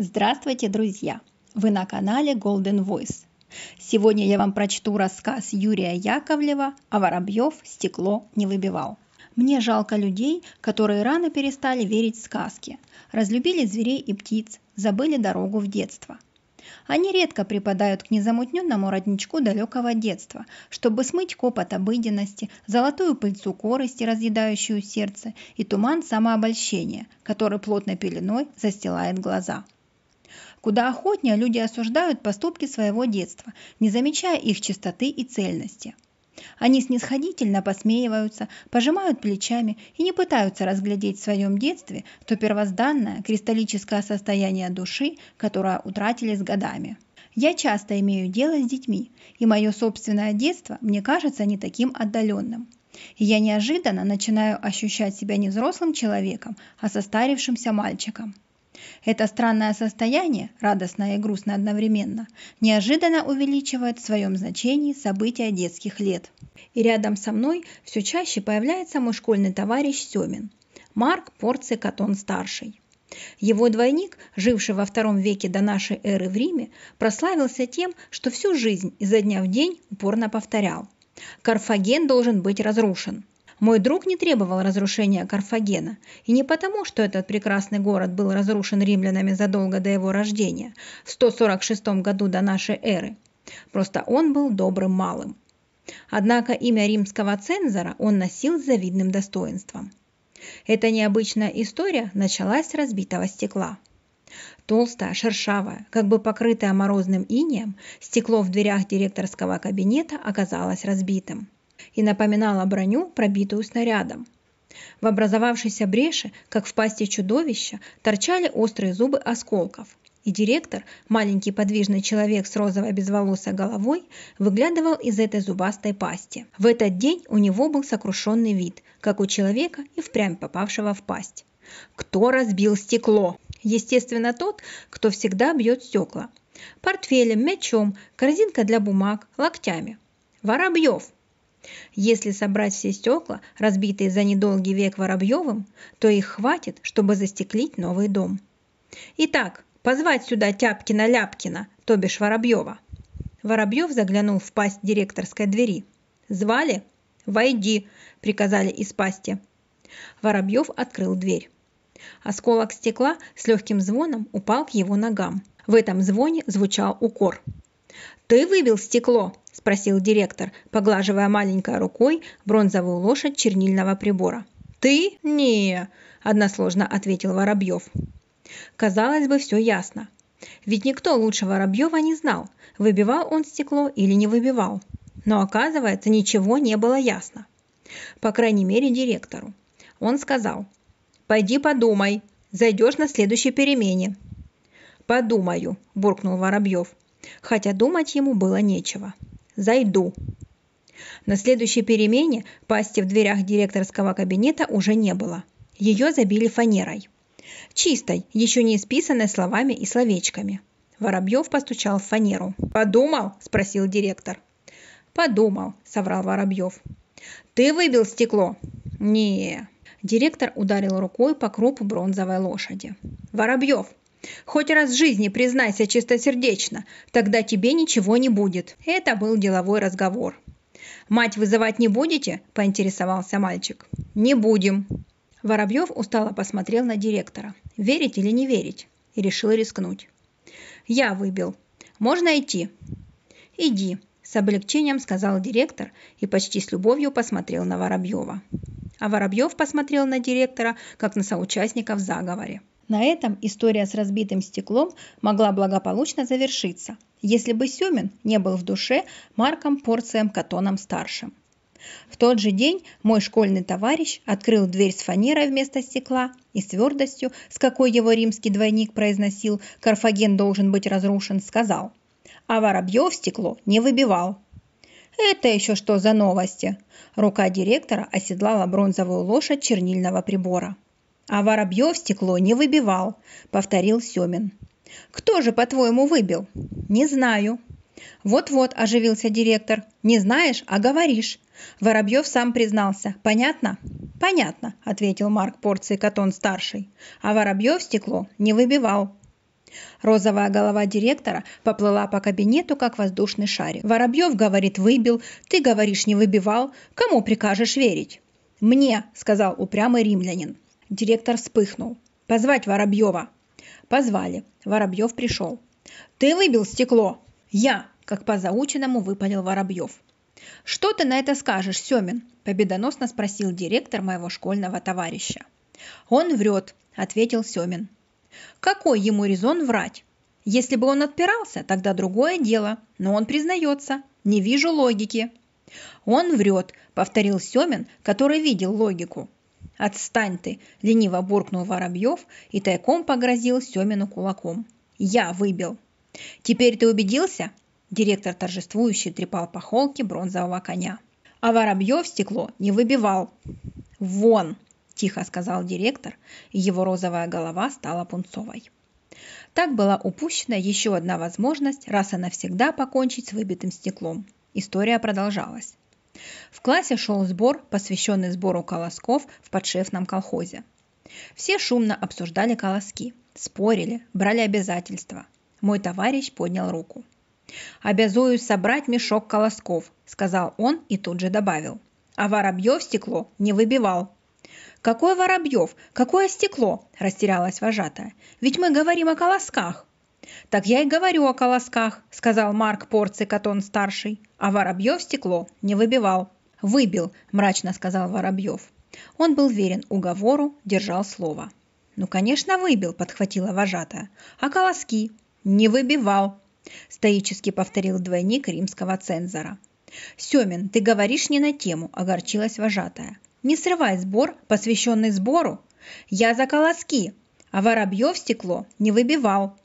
Здравствуйте, друзья! Вы на канале Golden Voice. Сегодня я вам прочту рассказ Юрия Яковлева «А Воробьев стекло не выбивал». Мне жалко людей, которые рано перестали верить в сказки, разлюбили зверей и птиц, забыли дорогу в детство. Они редко припадают к незамутненному родничку далекого детства, чтобы смыть копот обыденности, золотую пыльцу корости, разъедающую сердце, и туман самообольщения, который плотной пеленой застилает глаза – Куда охотнее люди осуждают поступки своего детства, не замечая их чистоты и цельности. Они снисходительно посмеиваются, пожимают плечами и не пытаются разглядеть в своем детстве то первозданное кристаллическое состояние души, которое утратили с годами. Я часто имею дело с детьми, и мое собственное детство мне кажется не таким отдаленным. И я неожиданно начинаю ощущать себя не взрослым человеком, а состарившимся мальчиком. Это странное состояние, радостное и грустное одновременно, неожиданно увеличивает в своем значении события детских лет. И рядом со мной все чаще появляется мой школьный товарищ Семин, Марк Порций Катон-старший. Его двойник, живший во втором веке до нашей эры в Риме, прославился тем, что всю жизнь изо дня в день упорно повторял. Карфаген должен быть разрушен. Мой друг не требовал разрушения Карфагена, и не потому, что этот прекрасный город был разрушен римлянами задолго до его рождения, в 146 году до нашей эры. Просто он был добрым малым. Однако имя римского цензора он носил с завидным достоинством. Эта необычная история началась с разбитого стекла. Толстое, шершавое, как бы покрытое морозным инеем, стекло в дверях директорского кабинета оказалось разбитым и напоминала броню, пробитую снарядом. В образовавшейся бреше, как в пасти чудовища, торчали острые зубы осколков, и директор, маленький подвижный человек с розовой безволосой головой, выглядывал из этой зубастой пасти. В этот день у него был сокрушенный вид, как у человека и впрямь попавшего в пасть. Кто разбил стекло? Естественно, тот, кто всегда бьет стекла. Портфелем, мячом, корзинка для бумаг, локтями. Воробьев, если собрать все стекла, разбитые за недолгий век Воробьевым, то их хватит, чтобы застеклить новый дом. Итак, позвать сюда Тяпкина-Ляпкина, то бишь Воробьева. Воробьев заглянул в пасть директорской двери. «Звали? Войди!» – приказали из пасти. Воробьев открыл дверь. Осколок стекла с легким звоном упал к его ногам. В этом звоне звучал укор. «Ты выбил стекло!» – спросил директор, поглаживая маленькой рукой бронзовую лошадь чернильного прибора. «Ты? Не!» – односложно ответил Воробьев. Казалось бы, все ясно. Ведь никто лучше Воробьева не знал, выбивал он стекло или не выбивал. Но оказывается, ничего не было ясно. По крайней мере, директору. Он сказал, «Пойди подумай, зайдешь на следующей перемене». «Подумаю», – буркнул Воробьев, хотя думать ему было нечего. Зайду. На следующей перемене пасти в дверях директорского кабинета уже не было. Ее забили фанерой. Чистой, еще не исписанной словами и словечками. Воробьев постучал в фанеру. «Подумал?» – спросил директор. «Подумал», – соврал Воробьев. «Ты выбил стекло?» «Не». Директор ударил рукой по крупу бронзовой лошади. «Воробьев, Хоть раз в жизни признайся чистосердечно, тогда тебе ничего не будет. Это был деловой разговор. «Мать вызывать не будете?» – поинтересовался мальчик. «Не будем». Воробьев устало посмотрел на директора. Верить или не верить? И решил рискнуть. «Я выбил. Можно идти?» «Иди», – с облегчением сказал директор и почти с любовью посмотрел на Воробьева. А Воробьев посмотрел на директора, как на соучастника в заговоре. На этом история с разбитым стеклом могла благополучно завершиться, если бы Семин не был в душе Марком Порцием Катоном-старшим. В тот же день мой школьный товарищ открыл дверь с фанерой вместо стекла и с твердостью, с какой его римский двойник произносил «Карфаген должен быть разрушен», сказал «А Воробьев стекло не выбивал». «Это еще что за новости?» Рука директора оседлала бронзовую лошадь чернильного прибора. «А Воробьев стекло не выбивал», – повторил Семин. «Кто же, по-твоему, выбил?» «Не знаю». «Вот-вот», – оживился директор. «Не знаешь, а говоришь». Воробьев сам признался. «Понятно?» «Понятно», – ответил Марк порции Катон-старший. «А Воробьев стекло не выбивал». Розовая голова директора поплыла по кабинету, как воздушный шарик. «Воробьев, — говорит, — выбил, ты, говоришь, не выбивал. Кому прикажешь верить?» «Мне», — сказал упрямый римлянин. Директор вспыхнул. «Позвать Воробьева!» Позвали. Воробьев пришел. «Ты выбил стекло!» «Я!» – как по заученному выпалил Воробьев. «Что ты на это скажешь, Семин?» – победоносно спросил директор моего школьного товарища. «Он врет», – ответил Семин. «Какой ему резон врать? Если бы он отпирался, тогда другое дело, но он признается. Не вижу логики». «Он врет», – повторил Семин, который видел логику. «Отстань ты!» – лениво буркнул Воробьев и тайком погрозил Семину кулаком. «Я выбил!» «Теперь ты убедился?» – директор торжествующе трепал по холке бронзового коня. А Воробьев стекло не выбивал. «Вон!» – тихо сказал директор, и его розовая голова стала пунцовой. Так была упущена еще одна возможность раз и навсегда покончить с выбитым стеклом. История продолжалась. В классе шел сбор, посвященный сбору колосков в подшефном колхозе. Все шумно обсуждали колоски, спорили, брали обязательства. Мой товарищ поднял руку. «Обязуюсь собрать мешок колосков», – сказал он и тут же добавил. «А воробьев стекло не выбивал». «Какой воробьев? Какое стекло?» – растерялась вожатая. «Ведь мы говорим о колосках». «Так я и говорю о колосках», – сказал Марк Порцикатон-старший. А Воробьев стекло не выбивал. «Выбил», – мрачно сказал Воробьев. Он был верен уговору, держал слово. «Ну, конечно, выбил», – подхватила вожатая. «А колоски?» «Не выбивал», – стоически повторил двойник римского цензора. «Семин, ты говоришь не на тему», – огорчилась вожатая. «Не срывай сбор, посвященный сбору. Я за колоски, а Воробьев стекло не выбивал».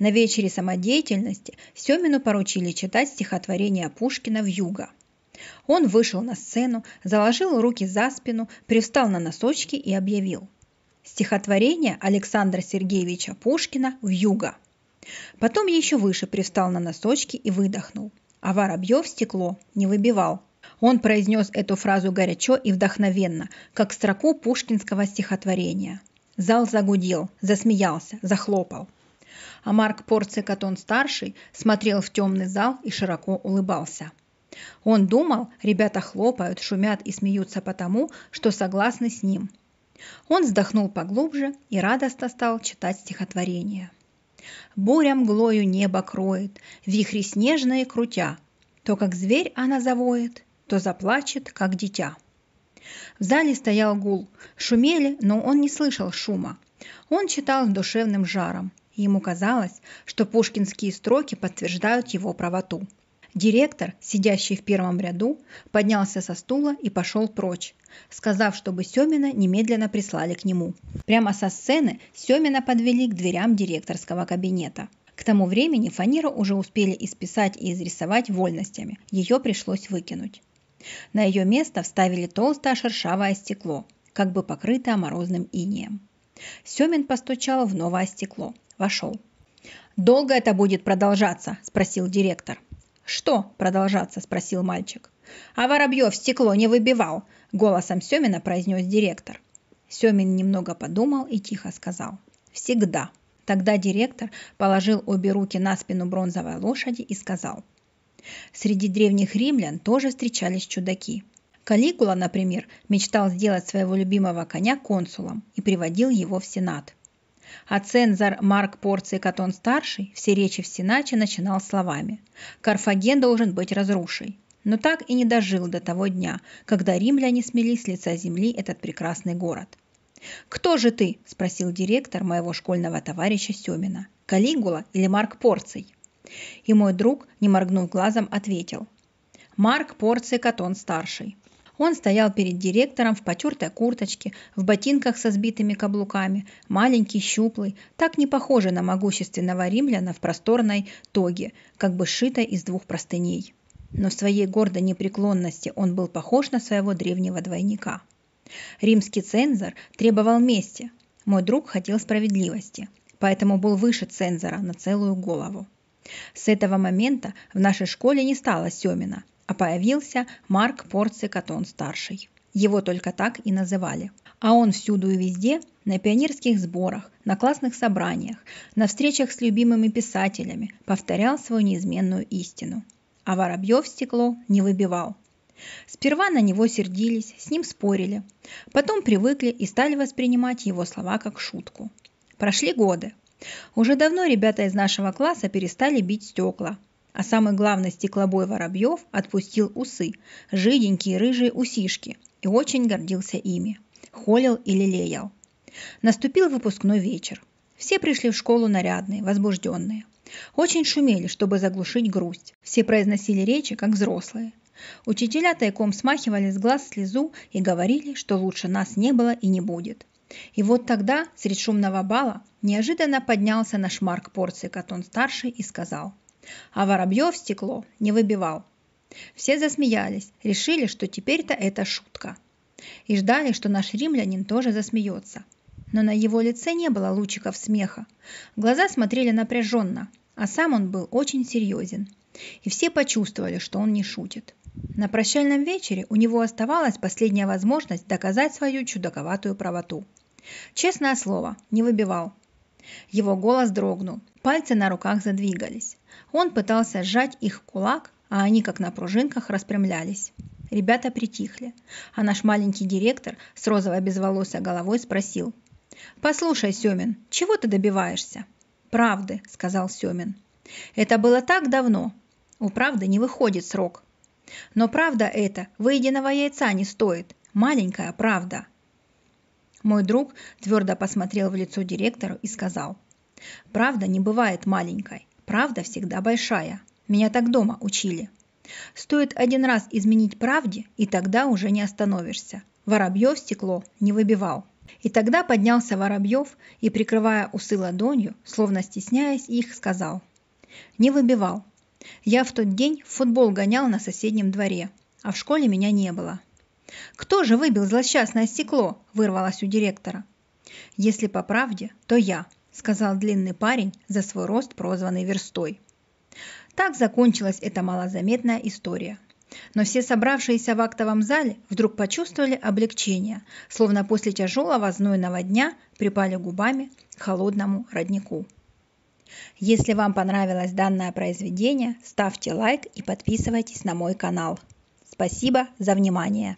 На вечере самодеятельности Семину поручили читать стихотворение Пушкина в «Вьюга». Он вышел на сцену, заложил руки за спину, привстал на носочки и объявил. Стихотворение Александра Сергеевича Пушкина в «Вьюга». Потом еще выше привстал на носочки и выдохнул. А Воробьев стекло не выбивал. Он произнес эту фразу горячо и вдохновенно, как строку пушкинского стихотворения. Зал загудел, засмеялся, захлопал – а Марк Порция Катон-старший смотрел в темный зал и широко улыбался. Он думал, ребята хлопают, шумят и смеются потому, что согласны с ним. Он вздохнул поглубже и радостно стал читать стихотворение. «Буря мглою небо кроет, вихри снежные крутя, то как зверь она завоет, то заплачет, как дитя». В зале стоял гул. Шумели, но он не слышал шума. Он читал с душевным жаром, Ему казалось, что пушкинские строки подтверждают его правоту. Директор, сидящий в первом ряду, поднялся со стула и пошел прочь, сказав, чтобы Семина немедленно прислали к нему. Прямо со сцены Семина подвели к дверям директорского кабинета. К тому времени фанеру уже успели исписать и изрисовать вольностями, ее пришлось выкинуть. На ее место вставили толстое шершавое стекло, как бы покрытое морозным инеем. Семин постучал в новое стекло. Вошел. «Долго это будет продолжаться?» – спросил директор. «Что продолжаться?» – спросил мальчик. «А Воробьев стекло не выбивал», – голосом Семина произнес директор. Семин немного подумал и тихо сказал. «Всегда». Тогда директор положил обе руки на спину бронзовой лошади и сказал. Среди древних римлян тоже встречались чудаки. Калигула, например, мечтал сделать своего любимого коня консулом и приводил его в Сенат. А цензор Марк Порций Катон-старший все речи в Сенате начинал словами «Карфаген должен быть разрушен», но так и не дожил до того дня, когда римляне смели с лица земли этот прекрасный город. «Кто же ты?» – спросил директор моего школьного товарища Семина. «Калигула или Марк Порций?» И мой друг, не моргнув глазом, ответил. «Марк Порций Катон-старший». Он стоял перед директором в потертой курточке, в ботинках со сбитыми каблуками, маленький, щуплый, так не похожий на могущественного римляна в просторной тоге, как бы сшитой из двух простыней. Но в своей гордой непреклонности он был похож на своего древнего двойника. Римский цензор требовал мести. Мой друг хотел справедливости, поэтому был выше цензора на целую голову. С этого момента в нашей школе не стало Семина – а появился Марк Порцикатон-старший. Его только так и называли. А он всюду и везде, на пионерских сборах, на классных собраниях, на встречах с любимыми писателями, повторял свою неизменную истину. А Воробьев стекло не выбивал. Сперва на него сердились, с ним спорили. Потом привыкли и стали воспринимать его слова как шутку. Прошли годы. Уже давно ребята из нашего класса перестали бить стекла – а самый главный стеклобой Воробьев отпустил усы, жиденькие рыжие усишки, и очень гордился ими. Холил и лелеял. Наступил выпускной вечер. Все пришли в школу нарядные, возбужденные. Очень шумели, чтобы заглушить грусть. Все произносили речи, как взрослые. Учителя тайком смахивали с глаз слезу и говорили, что лучше нас не было и не будет. И вот тогда, среди шумного бала, неожиданно поднялся наш Марк Порций Катон-старший и сказал – а Воробьев стекло не выбивал. Все засмеялись, решили, что теперь-то это шутка. И ждали, что наш римлянин тоже засмеется. Но на его лице не было лучиков смеха. Глаза смотрели напряженно, а сам он был очень серьезен. И все почувствовали, что он не шутит. На прощальном вечере у него оставалась последняя возможность доказать свою чудаковатую правоту. Честное слово, не выбивал. Его голос дрогнул, пальцы на руках задвигались. Он пытался сжать их кулак, а они, как на пружинках, распрямлялись. Ребята притихли, а наш маленький директор с розовой безволосой головой спросил. «Послушай, Семин, чего ты добиваешься?» «Правды», — сказал Семин. «Это было так давно. У правды не выходит срок. Но правда эта выеденного яйца не стоит. Маленькая правда». Мой друг твердо посмотрел в лицо директору и сказал. «Правда не бывает маленькой. Правда всегда большая. Меня так дома учили. Стоит один раз изменить правде, и тогда уже не остановишься. Воробьев стекло не выбивал. И тогда поднялся Воробьев и, прикрывая усы ладонью, словно стесняясь их, сказал. «Не выбивал. Я в тот день в футбол гонял на соседнем дворе, а в школе меня не было». «Кто же выбил злосчастное стекло?» – вырвалось у директора. «Если по правде, то я», – сказал длинный парень, за свой рост прозванный Верстой. Так закончилась эта малозаметная история. Но все собравшиеся в актовом зале вдруг почувствовали облегчение, словно после тяжелого знойного дня припали губами к холодному роднику. Если вам понравилось данное произведение, ставьте лайк и подписывайтесь на мой канал. Спасибо за внимание!